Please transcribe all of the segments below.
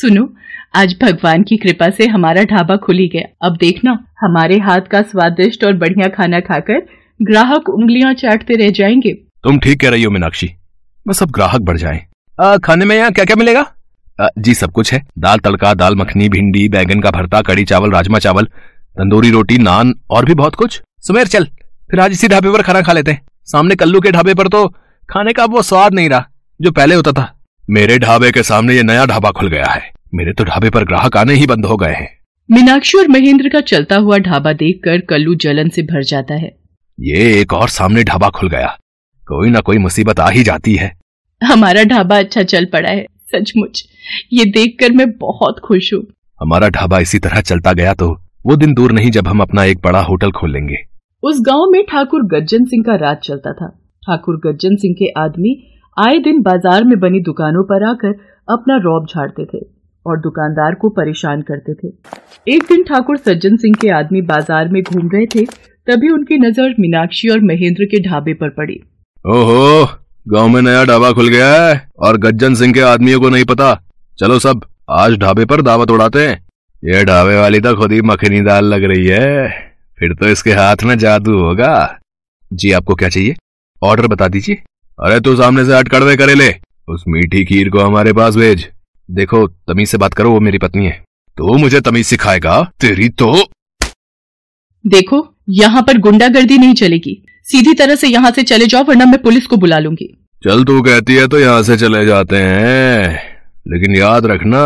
सुनो आज भगवान की कृपा से हमारा ढाबा खुली गया अब देखना हमारे हाथ का स्वादिष्ट और बढ़िया खाना खाकर ग्राहक उंगलियां चाटते रह जाएंगे तुम ठीक कह रही हो मीनाक्षी बस अब ग्राहक बढ़ जाए खाने में यहाँ क्या क्या मिलेगा आ, जी सब कुछ है दाल तड़का दाल मखनी भिंडी बैंगन का भरता कड़ी चावल राजमा चावल तंदूरी रोटी नान और भी बहुत कुछ सुमेर चल फिर आज इसी ढाबे पर खाना खा लेते हैं सामने कल्लू के ढाबे पर तो खाने का वो स्वाद नहीं रहा जो पहले होता था मेरे ढाबे के सामने ये नया ढाबा खुल गया है मेरे तो ढाबे पर ग्राहक आने ही बंद हो गए हैं मीनाक्षी और महेंद्र का चलता हुआ ढाबा देखकर कल्लू जलन से भर जाता है ये एक और सामने ढाबा खुल गया कोई ना कोई मुसीबत आ ही जाती है हमारा ढाबा अच्छा चल पड़ा है सचमुच ये देख मैं बहुत खुश हूँ हमारा ढाबा इसी तरह चलता गया तो वो दिन दूर नहीं जब हम अपना एक बड़ा होटल खोल लेंगे उस गांव में ठाकुर गज्जन सिंह का राज चलता था ठाकुर गज्जन सिंह के आदमी आए दिन बाजार में बनी दुकानों पर आकर अपना रौब झाड़ते थे और दुकानदार को परेशान करते थे एक दिन ठाकुर सज्जन सिंह के आदमी बाजार में घूम रहे थे तभी उनकी नजर मीनाक्षी और महेंद्र के ढाबे पर पड़ी ओहो गांव में नया ढाबा खुल गया है और गज्जन सिंह के आदमियों को नहीं पता चलो सब आज ढाबे पर दावत उड़ाते हैं ये ढाबे वाली तो खुद ही मखनी दाल लग रही है फिर तो इसके हाथ में जादू होगा जी आपको क्या चाहिए ऑर्डर बता दीजिए अरे तू सामने से हट कड़वे करेले उस मीठी खीर को हमारे पास भेज देखो तमीज से बात करो वो मेरी पत्नी है तो मुझे तमीज सिखाएगा तेरी तो देखो यहाँ पर गुंडागर्दी नहीं चलेगी सीधी तरह से यहाँ से चले जाओ वरना मैं पुलिस को बुला लूंगी चल तू कहती है तो यहाँ से चले जाते हैं लेकिन याद रखना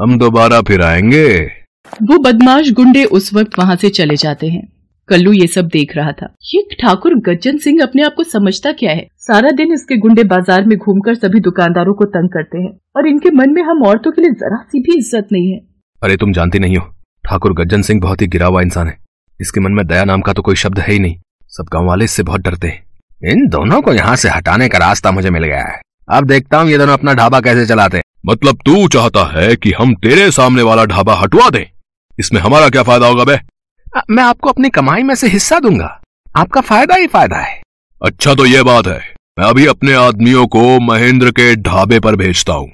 हम दोबारा फिर आएंगे वो बदमाश गुंडे उस वक्त वहाँ से चले जाते हैं कल्लू ये सब देख रहा था ये ठाकुर गज्जन सिंह अपने आप को समझता क्या है सारा दिन इसके गुंडे बाजार में घूमकर सभी दुकानदारों को तंग करते हैं और इनके मन में हम औरतों के लिए जरा सी भी इज्जत नहीं है अरे तुम जानती नहीं हो ठाकुर गज्जन सिंह बहुत ही गिरा हुआ इंसान है इसके मन में दया नाम का तो कोई शब्द है ही नहीं सब गाँव वाले इससे बहुत डरते हैं इन दोनों को यहाँ से हटाने का रास्ता मुझे मिल गया है अब देखता हूँ ये दोनों अपना ढाबा कैसे चलाते हैं मतलब तू चाहता है कि हम तेरे सामने वाला ढाबा हटवा दें इसमें हमारा क्या फायदा होगा बे मैं आपको अपनी कमाई में से हिस्सा दूंगा आपका फायदा ही फायदा है अच्छा तो ये बात है मैं अभी अपने आदमियों को महेंद्र के ढाबे पर भेजता हूँ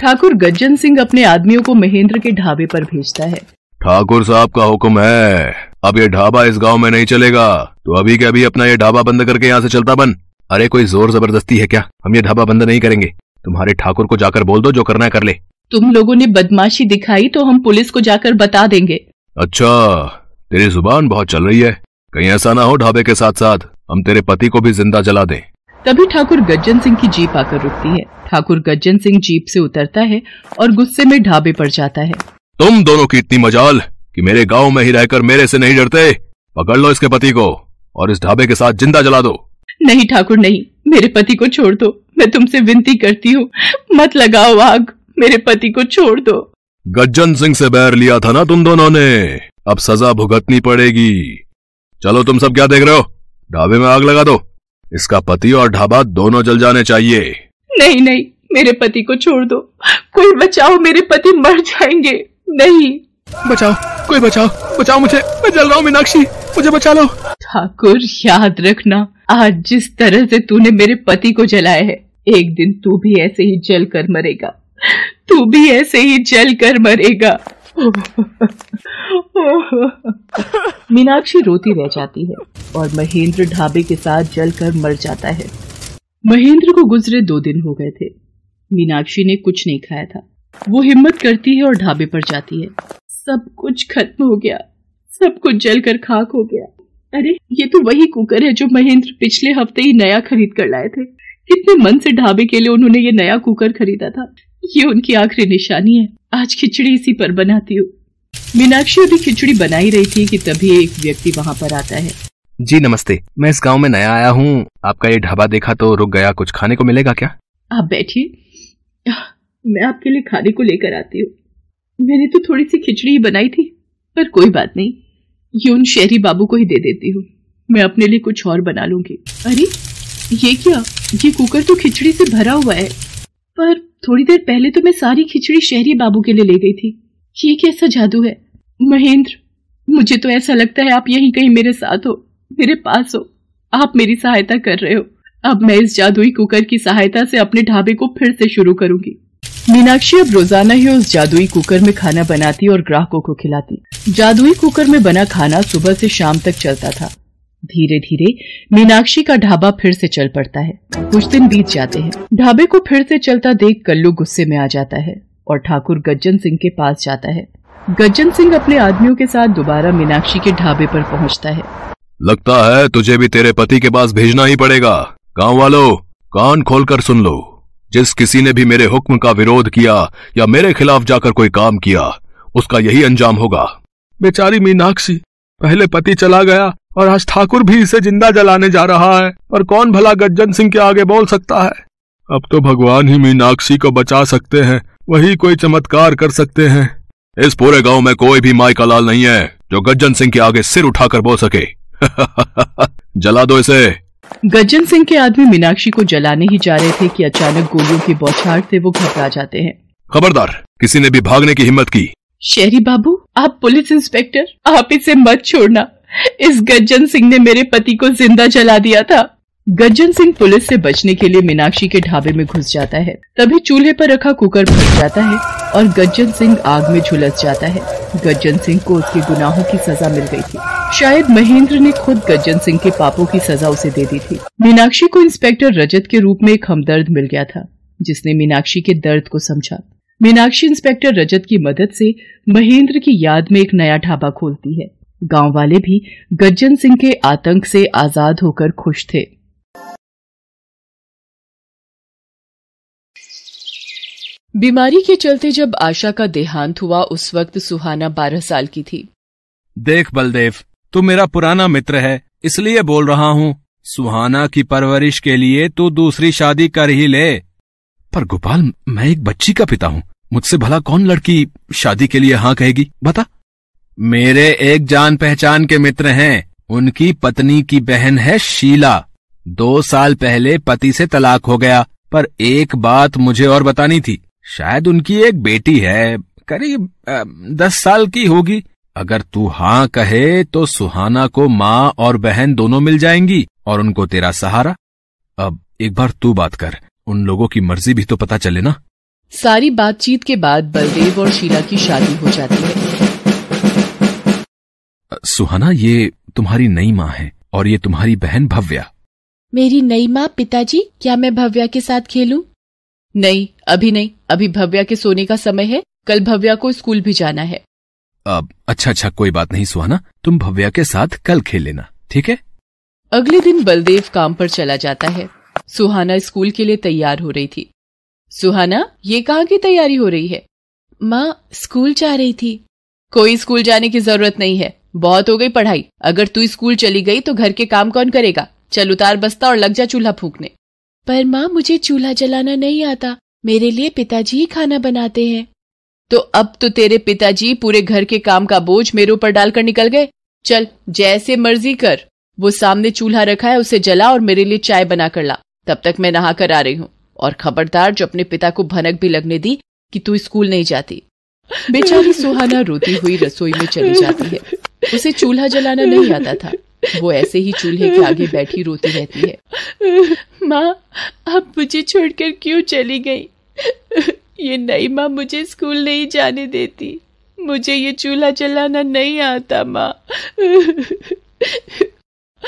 ठाकुर गज्जन सिंह अपने आदमियों को महेंद्र के ढाबे पर भेजता है ठाकुर साहब का हुक्म है अब ये ढाबा इस गांव में नहीं चलेगा तो अभी के अभी अपना ये ढाबा बंद करके यहाँ से चलता बन अरे कोई जोर जबरदस्ती है क्या हम ये ढाबा बंद नहीं करेंगे तुम्हारे ठाकुर को जाकर बोल दो जो करना है कर ले तुम लोगों ने बदमाशी दिखाई तो हम पुलिस को जाकर बता देंगे अच्छा तेरी जुबान बहुत चल रही है कहीं ऐसा ना हो ढाबे के साथ साथ हम तेरे पति को भी जिंदा जला दें तभी ठाकुर गज्जन सिंह की जीप आकर रुकती है ठाकुर गज्जन सिंह जीप से उतरता है और गुस्से में ढाबे पर जाता है तुम दोनों की इतनी मजाल कि मेरे गांव में ही रहकर मेरे से नहीं डरते पकड़ लो इसके पति को और इस ढाबे के साथ जिंदा जला दो नहीं ठाकुर नहीं मेरे पति को छोड़ दो मैं तुमसे विनती करती हूँ मत लगाओ आग मेरे पति को छोड़ दो गज्जन सिंह से बैर लिया था ना तुम दोनों ने अब सजा भुगतनी पड़ेगी चलो तुम सब क्या देख रहे हो ढाबे में आग लगा दो इसका पति और ढाबा दोनों जल जाने चाहिए नहीं नहीं मेरे पति को छोड़ दो कोई बचाओ मेरे पति मर जाएंगे नहीं बचाओ कोई बचाओ बचाओ मुझे मैं जल रहा हूँ मीनाक्षी मुझे बचा लो ठाकुर याद रखना आज जिस तरह से तूने मेरे पति को जलाया है एक दिन तू भी ऐसे ही जल कर मरेगा तू भी ऐसे ही जल कर मरेगा मीनाक्षी रोती रह जाती है और महेंद्र ढाबे के साथ जलकर मर जाता है महेंद्र को गुजरे दो दिन हो गए थे मीनाक्षी ने कुछ नहीं खाया था वो हिम्मत करती है और ढाबे पर जाती है सब कुछ खत्म हो गया सब कुछ जल कर खाक हो गया अरे ये तो वही कुकर है जो महेंद्र पिछले हफ्ते ही नया खरीद कर लाए थे कितने मन से ढाबे के लिए उन्होंने ये नया कुकर खरीदा था ये उनकी आखिरी निशानी है आज खिचड़ी इसी पर बनाती हूँ मीनाक्षी अभी खिचड़ी बनाई रही थी कि तभी एक व्यक्ति वहाँ पर आता है जी नमस्ते मैं इस गांव में नया आया हूँ आपका ये ढाबा देखा तो रुक गया कुछ खाने को मिलेगा क्या आप बैठिए मैं आपके लिए खाने को लेकर आती हूँ मैंने तो थोड़ी सी खिचड़ी ही बनाई थी पर कोई बात नहीं ये उन शहरी बाबू को ही दे देती हूँ मैं अपने लिए कुछ और बना लूंगी अरे ये क्या ये कुकर तो खिचड़ी से भरा हुआ है पर थोड़ी देर पहले तो मैं सारी खिचड़ी शहरी बाबू के लिए ले गई थी ये कैसा जादू है महेंद्र मुझे तो ऐसा लगता है आप यहीं कहीं मेरे साथ हो मेरे पास हो आप मेरी सहायता कर रहे हो अब मैं इस जादुई कुकर की सहायता से अपने ढाबे को फिर से शुरू करूंगी मीनाक्षी अब रोजाना ही उस जादुई कुकर में खाना बनाती और ग्राहकों को खिलाती जादुई कुकर में बना खाना सुबह से शाम तक चलता था धीरे धीरे मीनाक्षी का ढाबा फिर से चल पड़ता है कुछ दिन बीत जाते हैं ढाबे को फिर से चलता देख कल्लू गुस्से में आ जाता है और ठाकुर गज्जन सिंह के पास जाता है गज्जन सिंह अपने आदमियों के साथ दोबारा मीनाक्षी के ढाबे पर पहुंचता है लगता है तुझे भी तेरे पति के पास भेजना ही पड़ेगा गाँव वालो कान कर सुन लो जिस किसी ने भी मेरे हुक्म का विरोध किया या मेरे खिलाफ जाकर कोई काम किया उसका यही अंजाम होगा बेचारी मीनाक्षी पहले पति चला गया और आज ठाकुर भी इसे जिंदा जलाने जा रहा है पर कौन भला गज्जन सिंह के आगे बोल सकता है अब तो भगवान ही मीनाक्षी को बचा सकते हैं वही कोई चमत्कार कर सकते हैं इस पूरे गांव में कोई भी माई का लाल नहीं है जो गज्जन सिंह के आगे सिर उठाकर बोल सके जला दो इसे गज्जन सिंह के आदमी मीनाक्षी को जलाने ही जा रहे थे कि अचानक गोलियों की बौछार से वो घबरा जाते हैं खबरदार किसी ने भी भागने की हिम्मत की शहरी बाबू आप पुलिस इंस्पेक्टर आप इसे मत छोड़ना इस गज्जन सिंह ने मेरे पति को जिंदा जला दिया था गज्जन सिंह पुलिस से बचने के लिए मीनाक्षी के ढाबे में घुस जाता है तभी चूल्हे पर रखा कुकर फट जाता है और गज्जन सिंह आग में झुलस जाता है गज्जन सिंह को उसके गुनाहों की सजा मिल गई थी शायद महेंद्र ने खुद गज्जन सिंह के पापों की सजा उसे दे दी थी मीनाक्षी को इंस्पेक्टर रजत के रूप में एक हमदर्द मिल गया था जिसने मीनाक्षी के दर्द को समझा मीनाक्षी इंस्पेक्टर रजत की मदद से महेंद्र की याद में एक नया ढाबा खोलती है गांव वाले भी गज्जन सिंह के आतंक से आजाद होकर खुश थे बीमारी के चलते जब आशा का देहांत हुआ उस वक्त सुहाना बारह साल की थी देख बलदेव तू मेरा पुराना मित्र है इसलिए बोल रहा हूँ सुहाना की परवरिश के लिए तू दूसरी शादी कर ही ले पर गोपाल मैं एक बच्ची का पिता हूँ मुझसे भला कौन लड़की शादी के लिए हाँ कहेगी बता मेरे एक जान पहचान के मित्र हैं उनकी पत्नी की बहन है शीला दो साल पहले पति से तलाक हो गया पर एक बात मुझे और बतानी थी शायद उनकी एक बेटी है करीब दस साल की होगी अगर तू हाँ कहे तो सुहाना को माँ और बहन दोनों मिल जाएंगी और उनको तेरा सहारा अब एक बार तू बात कर उन लोगों की मर्जी भी तो पता चले ना सारी बातचीत के बाद बलदेव और शीला की शादी हो जाती है सुहाना ये तुम्हारी नई माँ है और ये तुम्हारी बहन भव्या मेरी नई माँ पिताजी क्या मैं भव्या के साथ खेलूं? नहीं अभी नहीं अभी भव्या के सोने का समय है कल भव्या को स्कूल भी जाना है अब अच्छा अच्छा कोई बात नहीं सुहाना तुम भव्या के साथ कल खेल लेना ठीक है अगले दिन बलदेव काम पर चला जाता है सुहाना स्कूल के लिए तैयार हो रही थी सुहाना ये कहाँ की तैयारी हो रही है माँ स्कूल जा रही थी कोई स्कूल जाने की जरूरत नहीं है बहुत हो गई पढ़ाई अगर तू स्कूल चली गई तो घर के काम कौन करेगा चल उतार बस्ता और लग जा चूल्हा फूकने पर माँ मुझे चूल्हा जलाना नहीं आता मेरे लिए पिताजी ही खाना बनाते हैं तो अब तो तेरे पिताजी पूरे घर के काम का बोझ मेरे ऊपर डालकर निकल गए चल जैसे मर्जी कर वो सामने चूल्हा रखा है उसे जला और मेरे लिए चाय बना कर ला तब तक मैं नहा कर आ रही हूँ और खबरदार जो अपने पिता को भनक भी लगने दी कि तू स्कूल नहीं जाती बेचारी सुहाना रोती हुई रसोई में चली जाती है उसे चूल्हा जलाना नहीं आता था वो ऐसे ही चूल्हे के आगे बैठी रोती रहती है माँ आप मुझे छोड़कर क्यों चली गई ये नई माँ मुझे स्कूल नहीं जाने देती मुझे ये चूल्हा जलाना नहीं आता माँ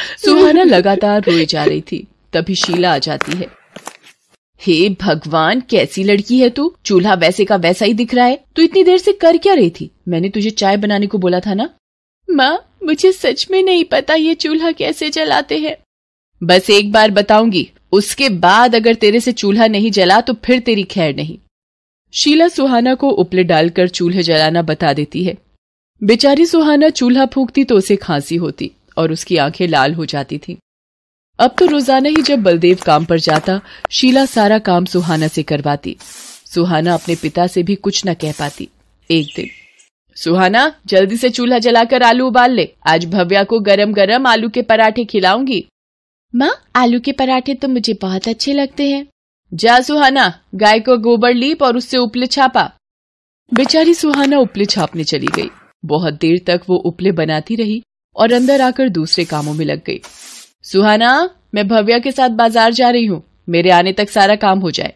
सुहाना लगातार रोए जा रही थी तभी शीला आ जाती है हे भगवान कैसी लड़की है तू चूल्हा वैसे का वैसा ही दिख रहा है तू इतनी देर से कर क्या रही थी मैंने तुझे चाय बनाने को बोला था ना माँ मुझे सच में नहीं पता ये चूल्हा कैसे जलाते हैं बस एक बार बताऊंगी उसके बाद अगर तेरे से चूल्हा नहीं जला तो फिर तेरी खैर नहीं शीला सुहाना को उपले डालकर चूल्हे जलाना बता देती है बेचारी सुहाना चूल्हा फूकती तो उसे खांसी होती और उसकी आंखें लाल हो जाती थी अब तो रोजाना ही जब बलदेव काम पर जाता शीला सारा काम सुहाना से करवाती सुहाना अपने पिता से भी कुछ न कह पाती एक दिन सुहाना जल्दी से चूल्हा जलाकर आलू उबाल ले आज भव्या को गरम गरम आलू के पराठे खिलाऊंगी माँ आलू के पराठे तो मुझे बहुत अच्छे लगते हैं जा सुहाना गाय को गोबर लीप और उससे उपले छापा बेचारी सुहाना उपले छापने चली गई बहुत देर तक वो उपले बनाती रही और अंदर आकर दूसरे कामों में लग गई सुहाना मैं भव्या के साथ बाजार जा रही हूँ मेरे आने तक सारा काम हो जाए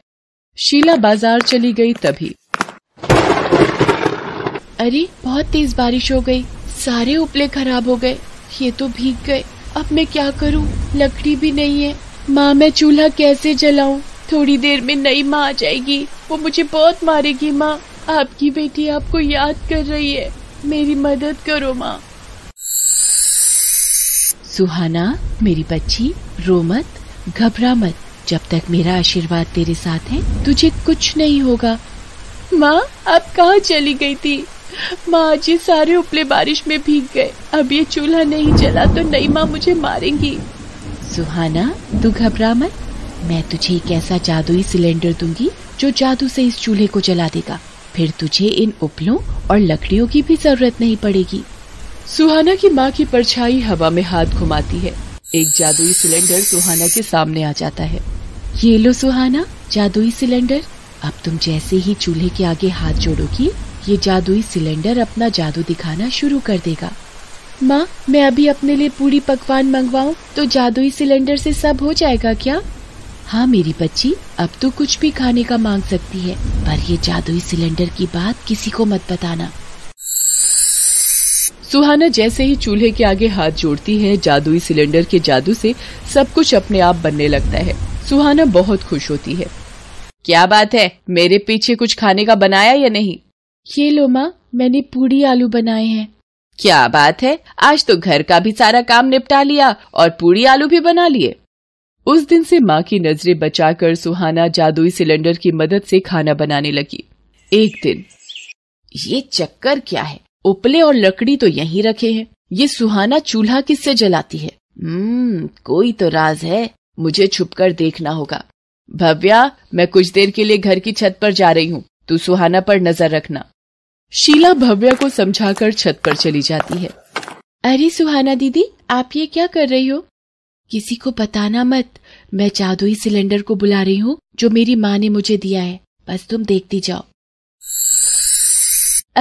शीला बाजार चली गई तभी अरे बहुत तेज बारिश हो गई सारे उपले खराब हो गए ये तो भीग गए अब मैं क्या करूं? लकड़ी भी नहीं है माँ मैं चूल्हा कैसे जलाऊं? थोड़ी देर में नई माँ आ जाएगी वो मुझे बहुत मारेगी माँ आपकी बेटी आपको याद कर रही है मेरी मदद करो माँ सुहाना मेरी बच्ची रो मत घबरा मत जब तक मेरा आशीर्वाद तेरे साथ है तुझे कुछ नहीं होगा माँ आप कहाँ चली गई थी माँ जी सारे उपले बारिश में भीग गए अब ये चूल्हा नहीं जला तो नई माँ मुझे मारेंगी सुहाना तू घबरा मत मैं तुझे एक ऐसा जादुई सिलेंडर दूंगी जो जादू से इस चूल्हे को जला देगा फिर तुझे इन उपलों और लकड़ियों की भी जरूरत नहीं पड़ेगी सुहाना की माँ की परछाई हवा में हाथ घुमाती है एक जादुई सिलेंडर सुहाना के सामने आ जाता है ये लो सुहाना जादुई सिलेंडर अब तुम जैसे ही चूल्हे के आगे हाथ जोड़ोगी ये जादुई सिलेंडर अपना जादू दिखाना शुरू कर देगा माँ मैं अभी अपने लिए पूरी पकवान मंगवाऊँ तो जादुई सिलेंडर से सब हो जाएगा क्या हाँ मेरी बच्ची अब तो कुछ भी खाने का मांग सकती है पर ये जादुई सिलेंडर की बात किसी को मत बताना सुहाना जैसे ही चूल्हे के आगे हाथ जोड़ती है जादुई सिलेंडर के जादू से सब कुछ अपने आप बनने लगता है सुहाना बहुत खुश होती है क्या बात है मेरे पीछे कुछ खाने का बनाया या नहीं ये लो माँ मैंने पूरी आलू बनाए हैं क्या बात है आज तो घर का भी सारा काम निपटा लिया और पूरी आलू भी बना लिए उस दिन से माँ की नजरें बचाकर सुहाना जादुई सिलेंडर की मदद से खाना बनाने लगी एक दिन ये चक्कर क्या है उपले और लकड़ी तो यही रखे हैं ये सुहाना चूल्हा किससे जलाती है हम्म कोई तो राज है मुझे छुपकर देखना होगा भव्या मैं कुछ देर के लिए घर की छत पर जा रही हूँ तू सुहाना पर नजर रखना शीला भव्या को समझाकर छत पर चली जाती है अरे सुहाना दीदी आप ये क्या कर रही हो किसी को बताना मत मैं जादुई सिलेंडर को बुला रही हूँ जो मेरी माँ ने मुझे दिया है बस तुम देखती जाओ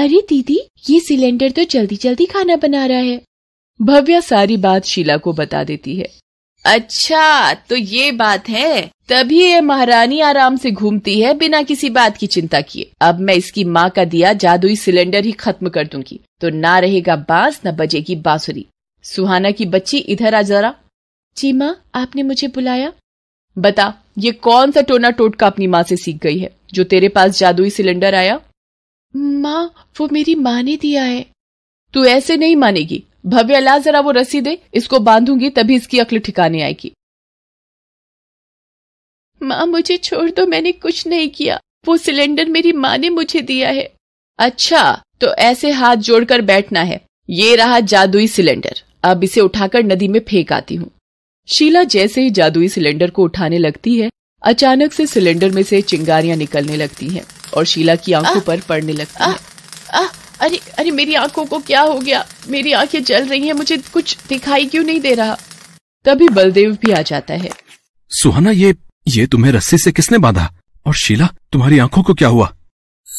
अरे दीदी ये सिलेंडर तो जल्दी जल्दी खाना बना रहा है भव्या सारी बात शीला को बता देती है अच्छा तो ये बात है तभी ये महारानी आराम से घूमती है बिना किसी बात की चिंता किए अब मैं इसकी माँ का दिया जादुई सिलेंडर ही खत्म कर दूंगी तो ना रहेगा बांस न बजेगी बांसुरी सुहाना की बच्ची इधर आ जरा जी माँ आपने मुझे बुलाया बता ये कौन सा टोना टोटका अपनी माँ से सीख गई है जो तेरे पास जादुई सिलेंडर आया माँ वो मेरी माँ ने दिया है तू ऐसे नहीं मानेगी भव्य अला जरा वो रस्सी दे इसको बांधूंगी तभी इसकी अक्ल ठिकाने आएगी माँ मुझे छोड़ दो मैंने कुछ नहीं किया वो सिलेंडर मेरी माँ ने मुझे दिया है अच्छा तो ऐसे हाथ जोड़कर बैठना है ये रहा जादुई सिलेंडर अब इसे उठाकर नदी में फेंक आती हूँ शीला जैसे ही जादुई सिलेंडर को उठाने लगती है अचानक से सिलेंडर में से चिंगारियां निकलने लगती हैं और शीला की आंखों पर पड़ने लगती आ, अरे अरे मेरी आंखों को क्या हो गया मेरी आंखें जल रही हैं मुझे कुछ दिखाई क्यों नहीं दे रहा तभी बलदेव भी आ जाता है सुहाना ये ये तुम्हें रस्सी से किसने बांधा और शीला तुम्हारी आंखों को क्या हुआ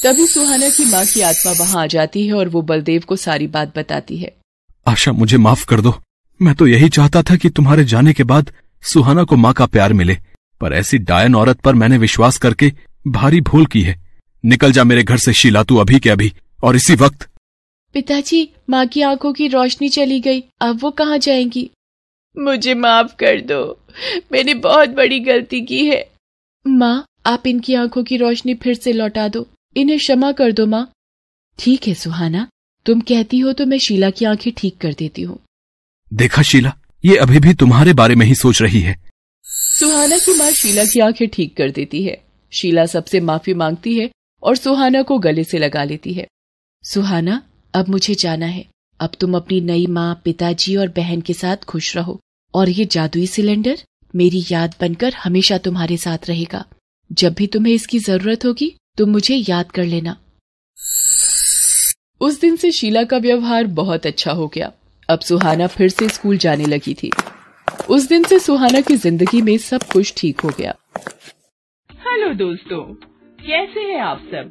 तभी सुहाना की माँ की आत्मा वहाँ आ जाती है और वो बलदेव को सारी बात बताती है आशा मुझे माफ कर दो मैं तो यही चाहता था कि तुम्हारे जाने के बाद सुहाना को माँ का प्यार मिले पर ऐसी डायन औरत पर मैंने विश्वास करके भारी भूल की है निकल जा मेरे घर से शीला तू अभी के अभी और इसी वक्त पिताजी माँ की आंखों की रोशनी चली गई अब वो कहाँ जाएंगी मुझे माफ कर दो मैंने बहुत बड़ी गलती की है माँ आप इनकी आंखों की रोशनी फिर से लौटा दो इन्हें क्षमा कर दो माँ ठीक है सुहाना तुम कहती हो तो मैं शीला की आंखें ठीक कर देती हूँ देखा शीला ये अभी भी तुम्हारे बारे में ही सोच रही है सुहाना की माँ शीला की आंखें ठीक कर देती है शीला सबसे माफी मांगती है और सुहाना को गले से लगा लेती है सुहाना अब मुझे जाना है अब तुम अपनी नई माँ पिताजी और बहन के साथ खुश रहो और ये जादुई सिलेंडर मेरी याद बनकर हमेशा तुम्हारे साथ रहेगा जब भी तुम्हें इसकी जरूरत होगी तुम मुझे याद कर लेना उस दिन से शीला का व्यवहार बहुत अच्छा हो गया अब सुहाना फिर से स्कूल जाने लगी थी उस दिन से सुहाना की जिंदगी में सब कुछ ठीक हो गया हेलो दोस्तों कैसे हैं आप सब